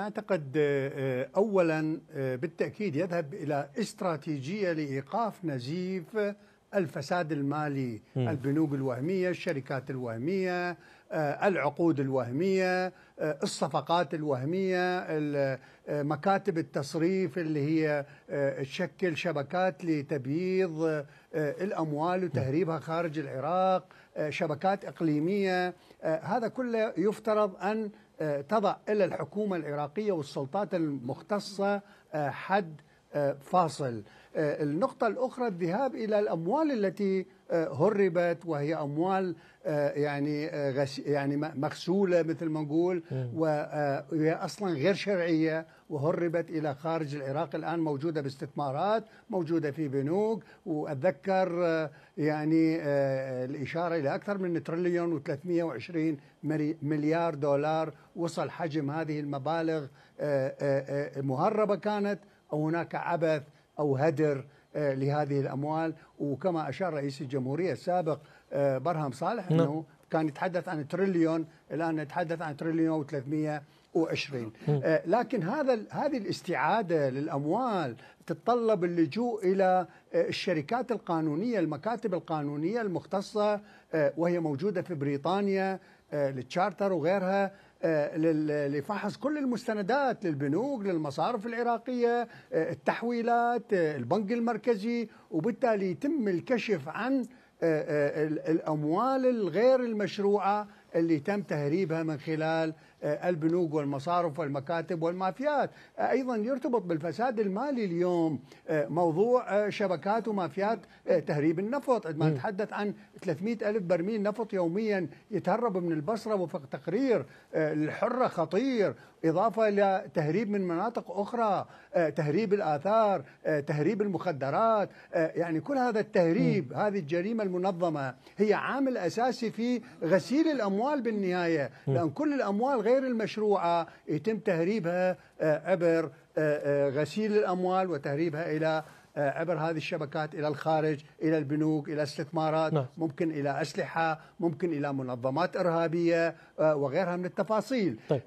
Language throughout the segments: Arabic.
أعتقد آه، آه، أولا آه، بالتأكيد يذهب إلى استراتيجية لإيقاف نزيف الفساد المالي م. البنوك الوهمية الشركات الوهمية آه، العقود الوهمية آه، الصفقات الوهمية آه، مكاتب التصريف اللي هي تشكل شبكات لتبييض الأموال وتهريبها خارج العراق شبكات إقليمية هذا كله يفترض أن تضع إلى الحكومة العراقية والسلطات المختصة حد فاصل آه، النقطة الأخرى الذهاب إلى الأموال التي آه، هربت وهي أموال آه، يعني غش يعني مغسولة مثل ما نقول وهي أصلا غير شرعية وهربت إلى خارج العراق الآن موجودة باستثمارات موجودة في بنوك وأتذكر يعني الإشارة إلى أكثر من تريليون و320 مليار دولار وصل حجم هذه المبالغ مهربة كانت أو هناك عبث أو هدر آه، لهذه الأموال وكما أشار رئيس الجمهورية السابق آه، برهم صالح نعم. أنه كان يتحدث عن تريليون الآن نتحدث عن تريليون و 320 وعشرين نعم. آه، لكن هذا هذه الاستعادة للأموال تتطلب اللجوء إلى الشركات القانونية المكاتب القانونية المختصة وهي موجودة في بريطانيا آه للتشارتر وغيرها آه، لفحص كل المستندات للبنوك للمصارف العراقية آه، التحويلات آه، البنك المركزي وبالتالي يتم الكشف عن الأموال الغير المشروعة اللي تم تهريبها من خلال آه، البنوك والمصارف والمكاتب والمافيات آه، أيضا يرتبط بالفساد المالي اليوم آه، موضوع شبكات ومافيات تهريب النفط عندما نتحدث عن 300 ألف برميل نفط يوميا يتهرب من البصرة وفق تقرير الحرة خطير إضافة إلى تهريب من مناطق أخرى تهريب الآثار تهريب المخدرات يعني كل هذا التهريب هذه الجريمة المنظمة هي عامل أساسي في غسيل الأموال الاموال بالنهايه لان كل الاموال غير المشروعه يتم تهريبها آه، عبر آه، آه، غسيل الاموال وتهريبها الى عبر هذه الشبكات الى الخارج الى البنوك الى استثمارات نعم. ممكن الى اسلحه ممكن الى منظمات ارهابيه وغيرها من التفاصيل طيب.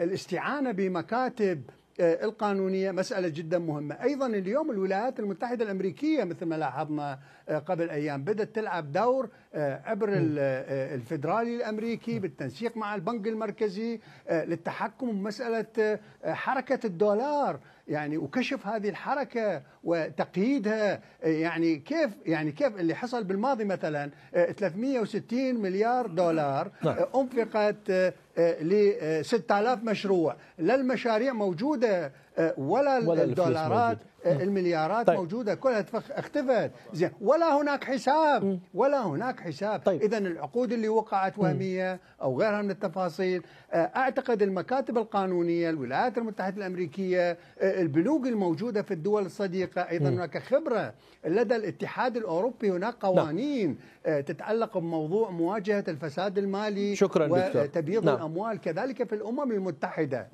الاستعانه بمكاتب آه، القانونيه مساله جدا مهمه، ايضا اليوم الولايات المتحده الامريكيه مثل ما لاحظنا آه، قبل ايام بدات تلعب دور آه، عبر الفدرالي الامريكي بالتنسيق مع البنك المركزي للتحكم بمساله حركه الدولار، يعني وكشف هذه الحركه وتقييدها يعني كيف يعني كيف اللي حصل بالماضي مثلا 360 مليار دولار نعم. انفقت آه، ل 6000 مشروع لا المشاريع موجوده آه، ولا, ولا الدولارات موجود. آه، المليارات طيب. موجوده كلها اختفت زين ولا هناك حساب ولا هناك حساب طيب. اذا العقود اللي وقعت وهميه او غيرها من التفاصيل اعتقد المكاتب القانونيه الولايات المتحده الامريكيه البنوك الموجوده في الدول الصديقه ايضا م. هناك خبره لدى الاتحاد الاوروبي هناك نعم. قوانين نعم. تتعلق بموضوع مواجهه الفساد المالي شكرا وتبييض نعم. الأموال كذلك في الأمم المتحدة